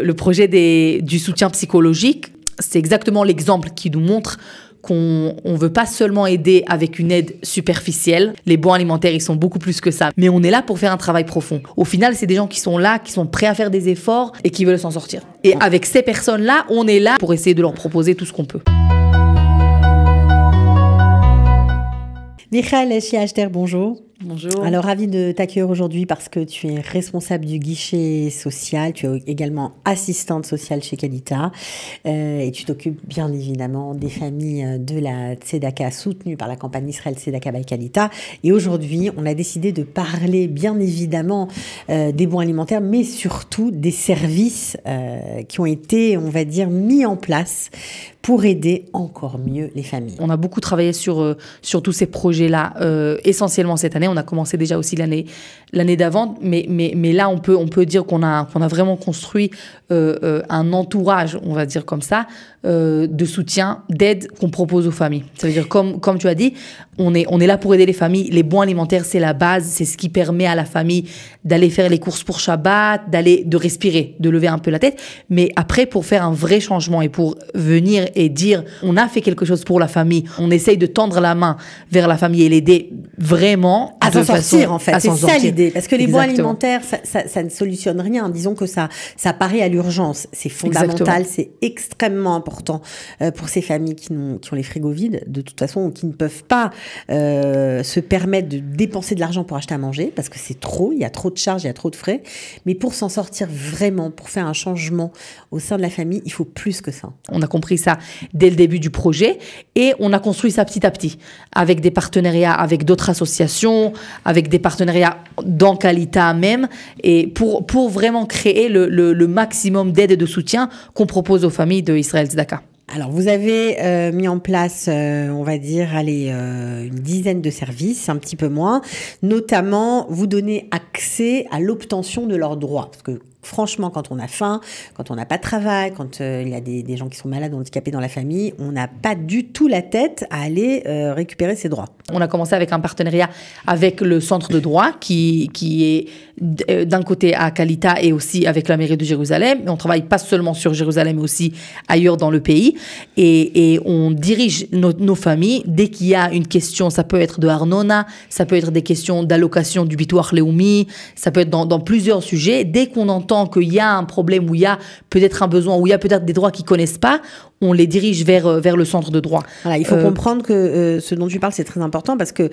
Le projet du soutien psychologique, c'est exactement l'exemple qui nous montre qu'on ne veut pas seulement aider avec une aide superficielle. Les bons alimentaires, ils sont beaucoup plus que ça. Mais on est là pour faire un travail profond. Au final, c'est des gens qui sont là, qui sont prêts à faire des efforts et qui veulent s'en sortir. Et avec ces personnes-là, on est là pour essayer de leur proposer tout ce qu'on peut. bonjour. Bonjour. Alors, ravi de t'accueillir aujourd'hui parce que tu es responsable du guichet social, tu es également assistante sociale chez Calita euh, et tu t'occupes bien évidemment des familles euh, de la Tzedaka soutenue par la campagne Israël Tzedaka by Calita. Et aujourd'hui, on a décidé de parler bien évidemment euh, des bons alimentaires, mais surtout des services qui ont été, on va dire, mis en place pour aider encore mieux les familles. On a beaucoup travaillé sur, sur tous ces projets-là, essentiellement cette année. On a commencé déjà aussi l'année l'année d'avant, mais, mais, mais là on peut on peut dire qu'on a qu'on a vraiment construit euh, euh, un entourage, on va dire comme ça, euh, de soutien, d'aide qu'on propose aux familles. Ça veut dire comme comme tu as dit, on est on est là pour aider les familles. Les bons alimentaires c'est la base, c'est ce qui permet à la famille d'aller faire les courses pour Shabbat, d'aller de respirer, de lever un peu la tête. Mais après pour faire un vrai changement et pour venir et dire on a fait quelque chose pour la famille, on essaye de tendre la main vers la famille et l'aider vraiment à s'en sortir en fait. C'est ça l'idée, parce que les Exactement. alimentaires, ça, ça, ça, ne solutionne rien. Disons que ça, ça paraît à l'urgence. C'est fondamental, c'est extrêmement important euh, pour ces familles qui, n'ont, qui ont les frigos vides, de toute façon, qui ne peuvent pas euh, se permettre de dépenser de l'argent pour acheter à manger, parce que c'est trop, il y a trop de charges, il y a trop de frais. Mais pour s'en sortir vraiment, pour faire un changement au sein de la famille, il faut plus que ça. On a compris ça dès le début du projet et on a construit ça petit à petit, avec des partenariats, avec d'autres associations avec des partenariats dans Calita même et pour, pour vraiment créer le, le, maximum d'aide et de soutien qu'on propose aux familles d'Israël Tzedaka. Alors, vous avez euh, mis en place, euh, on va dire, allez, euh, une dizaine de services, un petit peu moins. Notamment, vous donner accès à l'obtention de leurs droits. Parce que franchement, quand on a faim, quand on n'a pas de travail, quand euh, il y a des, gens qui sont malades ou handicapés dans la famille, on n'a pas du tout la tête à aller euh, récupérer ses droits. On a commencé avec un partenariat avec le centre de droit qui, qui est euh, d'un côté à Kalita et aussi avec la mairie de Jérusalem. On travaille pas seulement sur Jérusalem, mais aussi ailleurs dans le pays. Et, on dirige nos, familles dès qu'il y a une question. Ça peut être de Arnona, ça peut être des questions d'allocation du Bitoir Léoumi, ça peut être dans, dans plusieurs sujets. Dès qu'on entend qu'il y a un problème, où il y a peut-être un besoin, où il y a peut-être des droits qu'ils connaissent pas, on les dirige vers, euh, vers le centre de droit. il faut euh, comprendre que euh, ce dont tu parles, c'est très important parce que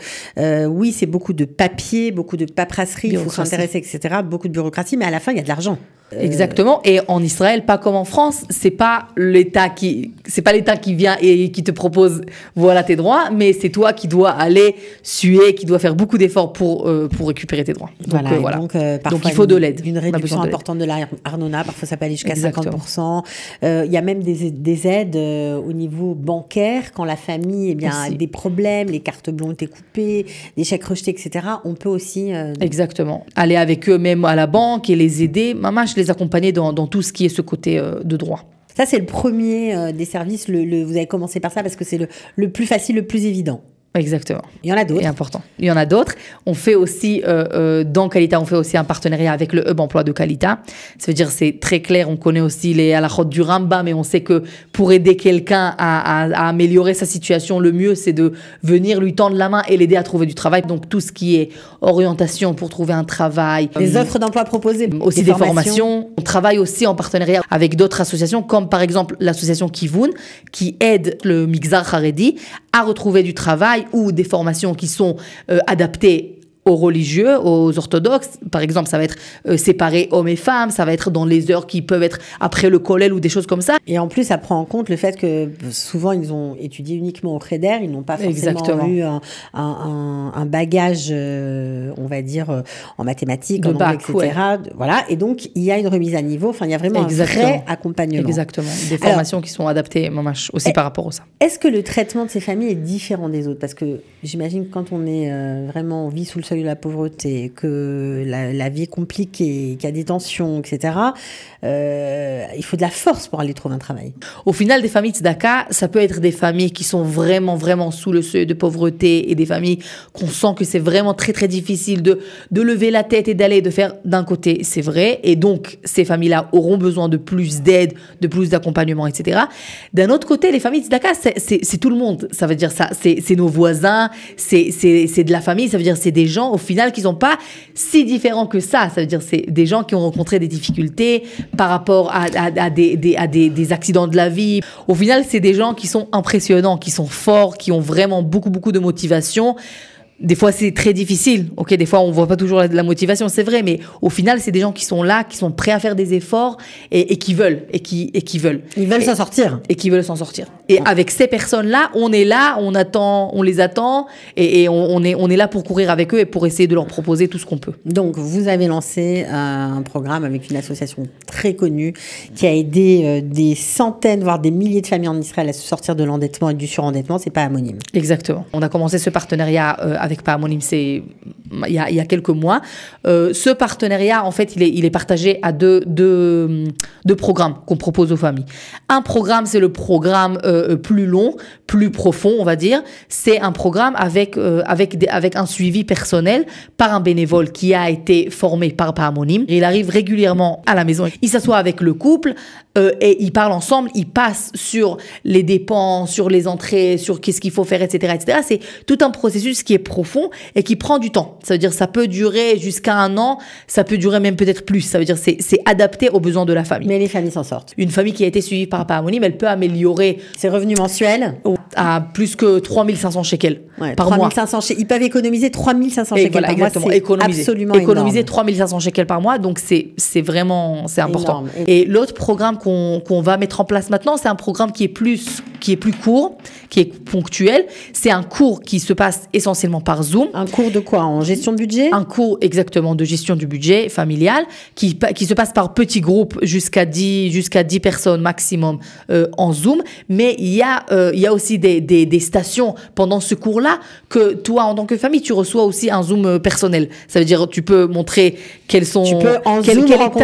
oui, c'est beaucoup de papier, beaucoup de paperasserie, il faut s'intéresser, etc., beaucoup de bureaucratie, mais à la fin, il y a de l'argent. Exactement. Et en Israël, pas comme en France, c'est pas l'État qui, c'est pas l'État qui vient et qui te propose, voilà tes droits, mais c'est toi qui dois aller suer, qui dois faire beaucoup d'efforts pour pour récupérer tes droits. Donc voilà. faut de Donc, il faut a de l'aide. Une réduction importante de, l'ARNONA. parfois ça peut aller jusqu'à 50%. Il y a même des aides euh, au niveau bancaire quand la famille eh bien, a des problèmes, les cartes ont été coupées, des chèques rejetés, etc. On peut aussi... Euh, Exactement. Aller avec eux même à la banque et les aider. Maman, je les accompagnais dans, tout ce qui est ce côté euh, de droit. Ça, c'est le premier des services. vous avez commencé par ça parce que c'est le plus facile, le plus évident. Exactement. Il y en a d'autres. C'est important. Il y en a d'autres. On fait aussi, euh, euh, dans Qualita, on fait aussi un partenariat avec le Hub Emploi de Qualita. Ça veut dire, c'est très clair, on connaît aussi les route du Ramba, mais on sait que pour aider quelqu'un à, améliorer sa situation, le mieux, c'est de venir lui tendre la main et l'aider à trouver du travail. Donc, tout ce qui est orientation pour trouver un travail. Les euh, offres d'emploi proposées. Aussi des, formations. On travaille aussi en partenariat avec d'autres associations, comme par exemple l'association Kivoun, qui aide le Mixar Haredi à retrouver du travail ou des formations qui sont euh, adaptées aux religieux, aux orthodoxes, par exemple, ça va être euh, séparé hommes et femmes, ça va être dans les heures qui peuvent être après le collège ou des choses comme ça. Et en plus, ça prend en compte le fait que souvent ils ont étudié uniquement au d'air, ils n'ont pas forcément eu un, bagage, euh, on va dire, euh, en mathématiques, en etc. Voilà, et donc il y a une remise à niveau, enfin il y a vraiment un vrai accompagnement. Exactement, des formations qui sont adaptées aussi par rapport à ça. Est-ce que le traitement de ces familles est différent des autres Parce que j'imagine que quand on est vraiment, on sous le seuil de la pauvreté, que la, vie est compliquée, qu'il y a des tensions, etc., euh, il faut de la force pour aller trouver un travail. Au final, des familles Tzedaka, ça peut être des familles qui sont vraiment, vraiment sous le seuil de pauvreté et des familles qu'on sent que c'est vraiment très, très difficile de, de lever la tête et d'aller, de faire d'un côté, c'est vrai. Et donc, ces familles-là auront besoin de plus d'aide, de plus d'accompagnement, etc. D'un autre côté, les familles Tzedaka, c'est tout le monde. Ça veut dire ça, c'est nos voisins, c'est de la famille, ça veut dire c'est des gens au final, qui sont pas si différents que ça. Ça veut dire c'est des gens qui ont rencontré des difficultés par rapport à, des, des, accidents de la vie. Au final, c'est des gens qui sont impressionnants, qui sont forts, qui ont vraiment beaucoup, beaucoup de motivation des fois, c'est très difficile. Ok, des fois, on voit pas toujours de la motivation, c'est vrai, mais au final, c'est des gens qui sont là, qui sont prêts à faire des efforts et, qui veulent, et qui, et qui veulent. Ils veulent s'en sortir. Et qui veulent s'en sortir. Et avec ces personnes-là, on est là, on attend, on les attend, et, on, on, est, on est là pour courir avec eux et pour essayer de leur proposer tout ce qu'on peut. Donc, vous avez lancé euh, un programme avec une association très connue qui a aidé euh, des centaines, voire des milliers de familles en Israël à se sortir de l'endettement et du surendettement. C'est pas anonyme. Exactement. On a commencé ce partenariat euh, avec avec Pam, on, c'est il y, a, il y a, quelques mois. Euh, ce partenariat, en fait, il est, il est partagé à deux, deux, programmes qu'on propose aux familles. Un programme, c'est le programme euh, euh, plus long, plus profond, on va dire. C'est un programme avec, avec, avec un suivi personnel par un bénévole qui a été formé par et Il arrive régulièrement à la maison, il s'assoit avec le couple et ils parlent ensemble, ils passent sur les dépenses, sur les entrées, sur qu'est-ce qu'il faut faire, etc. etc. C'est tout un processus qui est profond et qui prend du temps. Ça veut dire ça peut durer jusqu'à un an, ça peut durer même peut-être plus. Ça veut dire c'est c'est adapté aux besoins de la famille. Mais les familles s'en sortent. Une famille qui a été suivie par mais elle peut améliorer ses revenus mensuels à plus que 3500 shekels par mois. ils peuvent économiser 3500 shekels par mois. Économiser, absolument économiser 3500 shekels par mois. Donc c'est c'est vraiment c'est important. Et l'autre programme qu'on qu'on va mettre en place maintenant, c'est un programme qui est plus qui est plus court, qui est ponctuel. C'est un cours qui se passe essentiellement par Zoom. Un cours de quoi En gestion de budget Un cours exactement de gestion du budget familial qui, qui se passe par petits groupes jusqu'à 10, jusqu'à 10 personnes maximum euh, en Zoom. Mais il y a, euh, il y a aussi des, des, stations pendant ce cours-là que toi, en tant que famille, tu reçois aussi un Zoom euh, personnel. Ça veut dire tu peux montrer quelles sont... Tu peux en quelle,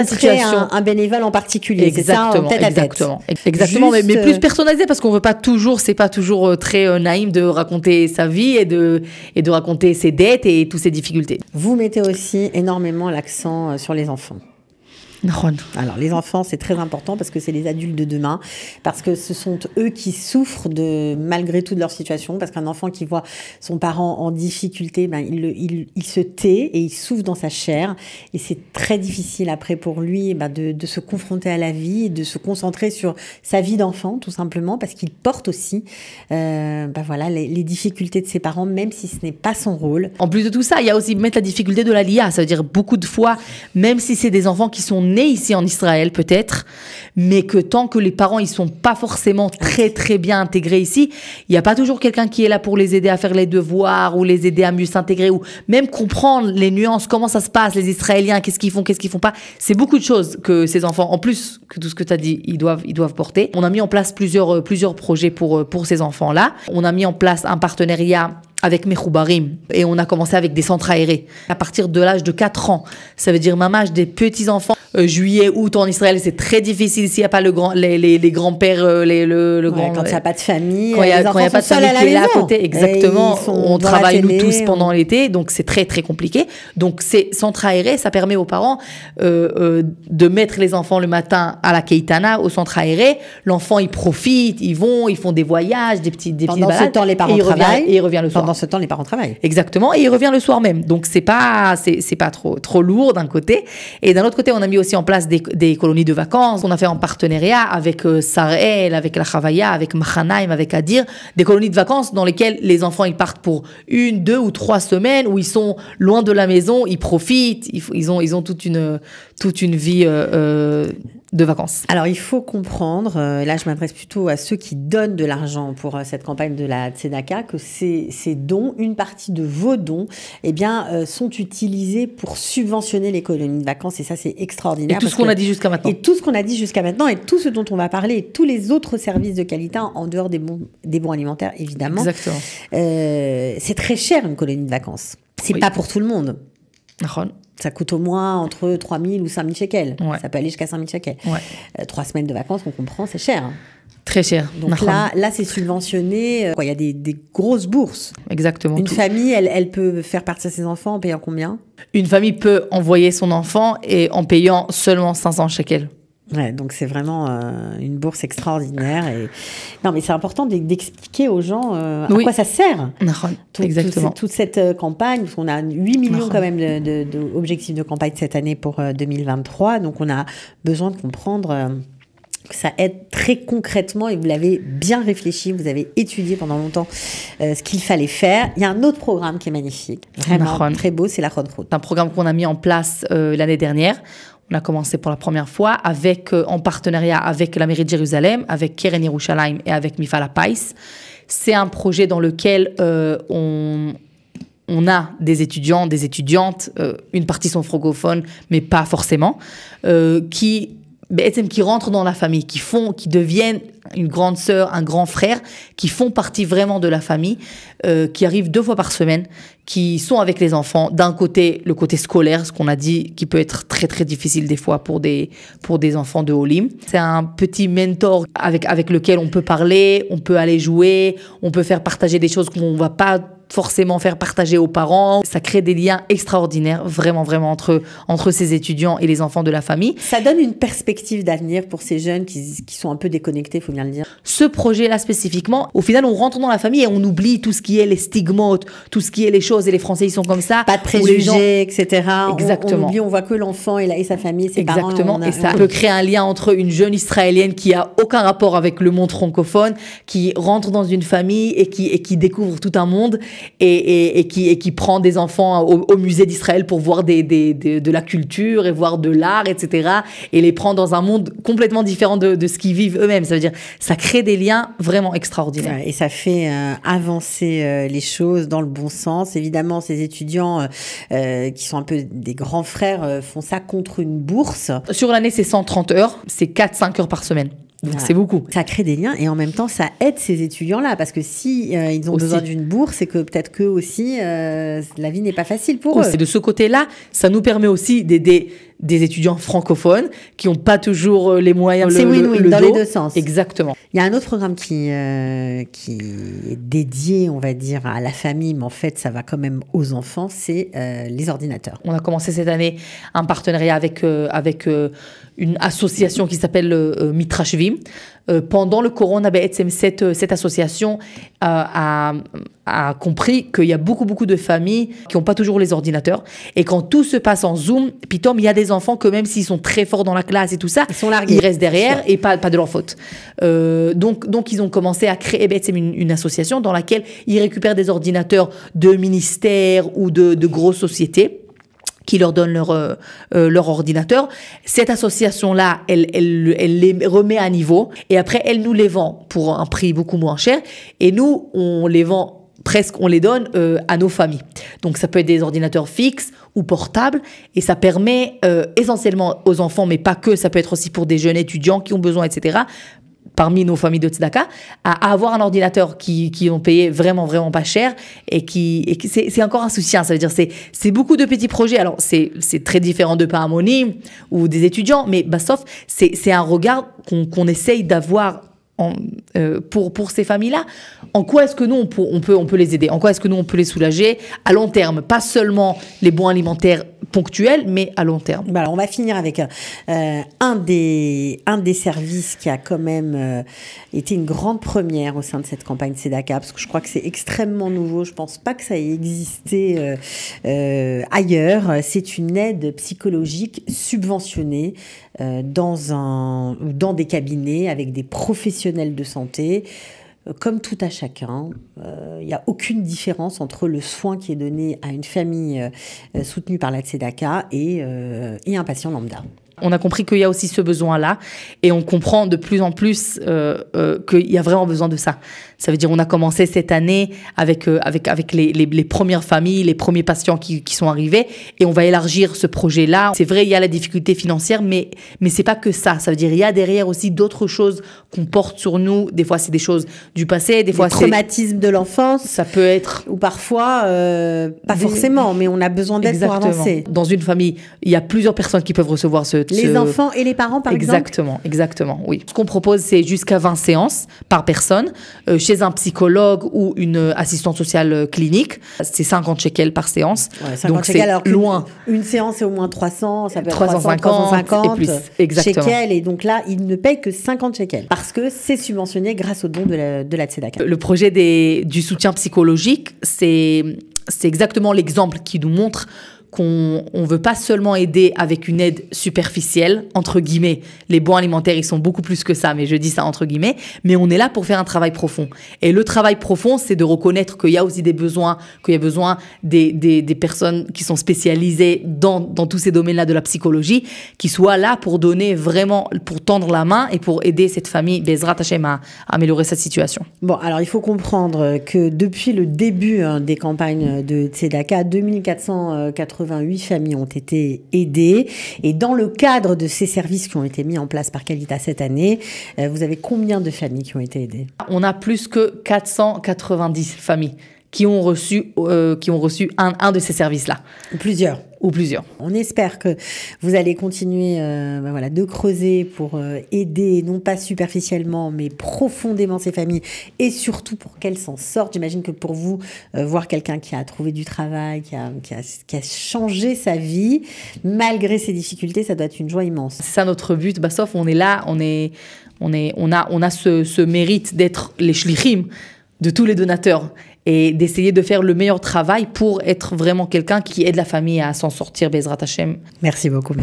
situation. Un, bénévole en particulier. Exactement. Ça, exactement. Exactement, mais, mais plus personnalisé parce qu'on veut toujours, c'est pas toujours euh, très euh, naïf de raconter sa vie et de, et de raconter ses dettes et toutes ses difficultés. Vous mettez aussi énormément l'accent euh, sur les enfants. Alors les enfants, c'est très important parce que c'est les adultes de demain, parce que ce sont eux qui souffrent de malgré tout de leur situation, parce qu'un enfant qui voit son parent en difficulté, ben, il, il, se tait et il souffre dans sa chair, et c'est très difficile après pour lui eh ben, de, se confronter à la vie, de se concentrer sur sa vie d'enfant tout simplement, parce qu'il porte aussi euh, ben, voilà, les, difficultés de ses parents, même si ce n'est pas son rôle. En plus de tout ça, il y a aussi mettre la difficulté de la LIA, ça veut dire beaucoup de fois, même si c'est des enfants qui sont ici en Israël peut-être, mais que tant que les parents ils sont pas forcément très très bien intégrés ici, il n'y a pas toujours quelqu'un qui est là pour les aider à faire les devoirs ou les aider à mieux s'intégrer ou même comprendre les nuances, comment ça se passe, les Israéliens, qu'est-ce qu'ils font, qu'est-ce qu'ils font pas. C'est beaucoup de choses que ces enfants, en plus que tout ce que tu as dit, ils doivent, ils doivent porter. On a mis en place plusieurs, euh, plusieurs projets pour, euh, pour ces enfants-là. On a mis en place un partenariat avec mes choubarim. Et on a commencé avec des centres aérés. À partir de l'âge de 4 ans, ça veut dire maman, des petits-enfants. Euh, juillet, août en Israël, c'est très difficile s'il n'y a pas le grand, les, les, grands-pères, euh, les, le, le grand. Quand il n'y a euh, pas de famille. Quand il n'y a, pas de famille là exactement. On travaille nous tous pendant l'été, donc c'est très très compliqué. Donc ces centres aérés, ça permet aux parents de mettre les enfants le matin à la Keitana, au centre aéré. L'enfant, il profite, ils vont, ils font des voyages, des petites Pendant petites ce temps, les parents travaillent. et revient le soir ce temps, les parents travaillent. Exactement. Et il revient le soir même. Donc, c'est pas, c'est pas trop, trop lourd d'un côté. Et d'un autre côté, on a mis aussi en place des, des colonies de vacances. On a fait en partenariat avec euh, Sarel, avec la Chavaya, avec Mahanaim, avec Adir, des colonies de vacances dans lesquelles les enfants, ils partent pour une, deux ou trois semaines où ils sont loin de la maison, ils profitent, ils, ils ont, ils ont toute une, toute une vie euh, euh, de vacances. Alors il faut comprendre, euh, là je m'adresse plutôt à ceux qui donnent de l'argent pour cette campagne de la Tzedaka, que ces, dons, une partie de vos dons, eh bien, sont utilisés pour subventionner les colonies de vacances et ça c'est extraordinaire. Et tout ce qu'on a dit jusqu'à maintenant. Et tout ce qu'on a dit jusqu'à maintenant et tout ce dont on va parler, et tous les autres services de qualité en dehors des bons, alimentaires évidemment. Exactement. c'est très cher une colonie de vacances. C'est pas pour tout le monde ça coûte au moins entre 3 000 ou 5 000 shekels. Ça peut aller jusqu'à 5 000 shekels. Euh, trois semaines de vacances, on comprend, c'est cher. Très cher. Donc là, c'est subventionné. Euh, il y a des, grosses bourses. Exactement. Une famille, elle, elle, peut faire partir ses enfants en payant combien Une famille peut envoyer son enfant et en payant seulement 500 shekels. Ouais, donc c'est vraiment euh, une bourse extraordinaire. Et... Non, mais c'est important d'expliquer aux gens euh, à quoi ça sert. Exactement. toute cette euh, campagne, parce qu'on a 8 millions quand même d'objectifs de, de, campagne cette année pour 2023. Donc on a besoin de comprendre que ça aide très concrètement et vous l'avez bien réfléchi, vous avez étudié pendant longtemps ce qu'il fallait faire. Il y a un autre programme qui est magnifique, vraiment très beau, c'est la Road Route. C'est un programme qu'on a mis en place l'année dernière. On a commencé pour la première fois avec, euh, en partenariat avec la mairie de Jérusalem, avec Keren Yerushalayim et avec Mifala Pais. C'est un projet dans lequel euh, on, a des étudiants, des étudiantes, euh, une partie sont francophones, mais pas forcément, qui qui rentrent dans la famille, qui font, qui deviennent une grande sœur, un grand frère, qui font partie vraiment de la famille, euh, qui arrivent deux fois par semaine, qui sont avec les enfants. D'un côté, le côté scolaire, ce qu'on a dit, qui peut être très très difficile des fois pour des pour des enfants de Olim. C'est un petit mentor avec avec lequel on peut parler, on peut aller jouer, on peut faire partager des choses qu'on va pas forcément faire partager aux parents. Ça crée des liens extraordinaires, vraiment, vraiment, entre, entre ces étudiants et les enfants de la famille. Ça donne une perspective d'avenir pour ces jeunes qui, qui sont un peu déconnectés, il faut bien le dire. Ce projet-là spécifiquement, au final, on rentre dans la famille et on oublie tout ce qui est les stigmates, tout ce qui est les choses, et les Français, ils sont comme ça. Pas de préjugés, etc. Exactement. On, oublie, on voit que l'enfant et, et, sa famille, ses Exactement. Parents, Exactement, et ça peut créer un lien entre une jeune israélienne qui a aucun rapport avec le monde francophone, qui rentre dans une famille et qui, et qui découvre tout un monde et, qui, prend des enfants au, musée d'Israël pour voir de la culture et voir de l'art, etc. Et les prend dans un monde complètement différent de, de ce qu'ils vivent eux-mêmes. Ça veut dire, ça crée des liens vraiment extraordinaires. Et ça fait euh, avancer euh, les choses dans le bon sens. Évidemment, ces étudiants euh, qui sont un peu des grands frères font ça contre une bourse. Sur l'année, c'est 130 heures. C'est 4-5 heures par semaine c'est beaucoup. Ça crée des liens et en même temps ça aide ces étudiants-là parce que si euh, ils ont besoin d'une bourse, c'est que peut-être que aussi euh, la vie n'est pas facile pour eux. C'est de ce côté-là, ça nous permet aussi d'aider des étudiants francophones qui n'ont pas toujours euh, les moyens. C'est win-win dans les deux sens. Exactement. Il y a un autre programme qui, euh, qui est dédié, on va dire, à la famille, mais en fait, ça va quand même aux enfants, c'est euh, les ordinateurs. On a commencé cette année un partenariat avec, avec une association qui s'appelle Mitrashvim. Euh, pendant le corona, ben, cette, euh, cette association a, a, a compris qu'il y a beaucoup, beaucoup de familles qui n'ont pas toujours les ordinateurs. Et quand tout se passe en Zoom, puis il y a des enfants que même s'ils sont très forts dans la classe et tout ça, ils, sont ils restent derrière et pas, pas de leur faute. Euh, donc, donc, ils ont commencé à créer eh ben, une, une, association dans laquelle ils récupèrent des ordinateurs de ministères ou de, de grosses sociétés qui leur donne leur, euh, euh, leur ordinateur. Cette association-là, elle, elle, elle, les remet à niveau et après, elle nous les vend pour un prix beaucoup moins cher et nous, on les vend presque, on les donne euh, à nos familles. Donc ça peut être des ordinateurs fixes ou portables et ça permet essentiellement aux enfants, mais pas que, ça peut être aussi pour des jeunes étudiants qui ont besoin, etc., parmi nos familles de Tzedaka, à avoir un ordinateur qui, qui ont payé vraiment, vraiment pas cher et qui, et c'est encore un souci. ça veut dire c'est c'est beaucoup de petits projets. Alors, c'est très différent de Paramony ou des étudiants, mais bah, sauf c'est un regard qu'on qu'on essaye d'avoir en, euh, pour, pour ces familles-là En quoi est-ce que nous, on peut, on, peut, les aider En quoi est-ce que nous, on peut les soulager à long terme Pas seulement les bons alimentaires ponctuels, mais à long terme. Bah on va finir avec euh, un, des, un des services qui a quand même euh, été une grande première au sein de cette campagne SEDACA, parce que je crois que c'est extrêmement nouveau. Je pense pas que ça ait existé ailleurs. C'est une aide psychologique subventionnée euh, dans, des cabinets avec des professionnels de santé euh, comme tout à chacun, euh, il n'y a aucune différence entre le soin qui est donné à une famille soutenue par la Tzedaka et un patient lambda. On a compris qu'il y a aussi ce besoin-là et on comprend de plus en plus euh, euh, qu'il y a vraiment besoin de ça. Ça veut dire on a commencé cette année avec, euh, avec, avec les, premières familles, les premiers patients qui, sont arrivés et on va élargir ce projet-là. C'est vrai, il y a la difficulté financière, mais, mais c'est pas que ça. Ça veut dire il y a derrière aussi d'autres choses qu'on porte sur nous. Des fois, c'est des choses du passé, des fois, c'est. traumatisme de l'enfance. Ça peut être. Ou parfois, pas forcément, mais on a besoin d'aide pour Dans une famille, il y a plusieurs personnes qui peuvent recevoir ce les enfants et les parents, par exemple Exactement, exactement, oui. Ce qu'on propose, c'est jusqu'à 20 séances par personne euh, chez un psychologue ou une euh, assistante sociale euh, clinique. C'est 50 shekels par séance. Donc c'est loin. Une, séance, c'est au moins 300, ça peut être 350, et Shekels, et donc là, ils ne payent que 50 shekels parce que c'est subventionné grâce au don de la, de Le projet des, du soutien psychologique, c'est c'est exactement l'exemple qui nous montre on ne veut pas seulement aider avec une aide superficielle, entre guillemets. Les bons alimentaires, ils sont beaucoup plus que ça, mais je dis ça entre guillemets. Mais on est là pour faire un travail profond. Et le travail profond, c'est de reconnaître qu'il y a aussi des besoins, qu'il y a besoin des, personnes qui sont spécialisées dans, tous ces domaines-là de la psychologie, qui soient là pour donner vraiment, pour tendre la main et pour aider cette famille, Bezrat à, améliorer sa situation. Bon, alors il faut comprendre que depuis le début hein, des campagnes de Tzedaka, 2480 88 familles ont été aidées. Et dans le cadre de ces services qui ont été mis en place par Calita cette année, euh, vous avez combien de familles qui ont été aidées On a plus que 490 familles qui ont reçu, euh, qui ont reçu un, un de ces services-là. Plusieurs. Ou plusieurs. On espère que vous allez continuer euh, ben voilà, de creuser pour euh, aider, non pas superficiellement, mais profondément ces familles et surtout pour qu'elles s'en sortent. J'imagine que pour vous, voir quelqu'un qui a trouvé du travail, qui a, qui, a, changé sa vie, malgré ses difficultés, ça doit être une joie immense. C'est ça notre but. Bah, sauf on est là, on, est, on, est, on a, on a ce, mérite d'être les shlichim de tous les donateurs et d'essayer de faire le meilleur travail pour être vraiment quelqu'un qui aide la famille à s'en sortir, Bezrat Merci beaucoup.